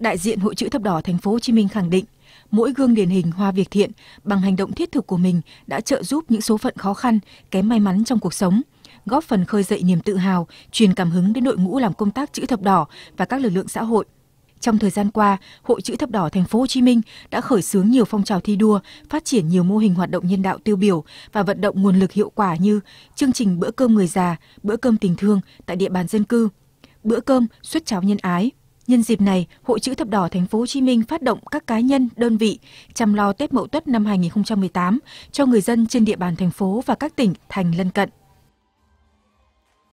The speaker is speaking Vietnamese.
đại diện Hội chữ thập đỏ thành phố Hồ Chí Minh khẳng định, mỗi gương điển hình hoa việc thiện bằng hành động thiết thực của mình đã trợ giúp những số phận khó khăn, kém may mắn trong cuộc sống, góp phần khơi dậy niềm tự hào, truyền cảm hứng đến đội ngũ làm công tác chữ thập đỏ và các lực lượng xã hội. Trong thời gian qua, Hội chữ thập đỏ thành phố Hồ Chí Minh đã khởi xướng nhiều phong trào thi đua, phát triển nhiều mô hình hoạt động nhân đạo tiêu biểu và vận động nguồn lực hiệu quả như chương trình bữa cơm người già, bữa cơm tình thương tại địa bàn dân cư, bữa cơm suất cháo nhân ái, Nhân dịp này, Hội chữ thập đỏ thành phố Hồ Chí Minh phát động các cá nhân, đơn vị chăm lo Tết Mậu Tuất năm 2018 cho người dân trên địa bàn thành phố và các tỉnh thành lân cận.